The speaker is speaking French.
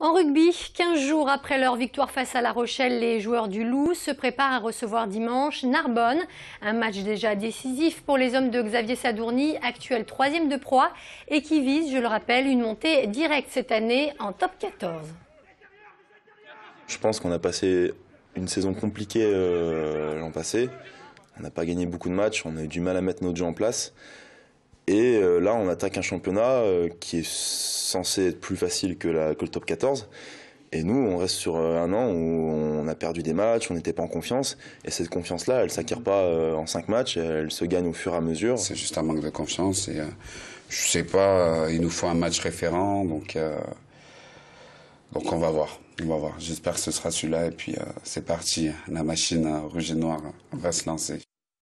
En rugby, 15 jours après leur victoire face à La Rochelle, les joueurs du Loup se préparent à recevoir dimanche Narbonne, un match déjà décisif pour les hommes de Xavier Sadourny, actuel troisième de proie, et qui vise, je le rappelle, une montée directe cette année en top 14. Je pense qu'on a passé une saison compliquée euh, l'an passé. On n'a pas gagné beaucoup de matchs, on a eu du mal à mettre notre jeu en place. Euh, là, on attaque un championnat euh, qui est censé être plus facile que, la, le top 14. Et nous, on reste sur euh, un an où on a perdu des matchs, on n'était pas en confiance. Et cette confiance-là, elle ne s'acquiert pas en cinq matchs, elle se gagne au fur et à mesure. C'est juste un manque de confiance. Et, ne je sais pas, il nous faut un match référent. Donc, donc on va voir. On va voir. J'espère que ce sera celui-là. Et puis c'est parti. La machine rouge et noir va se lancer.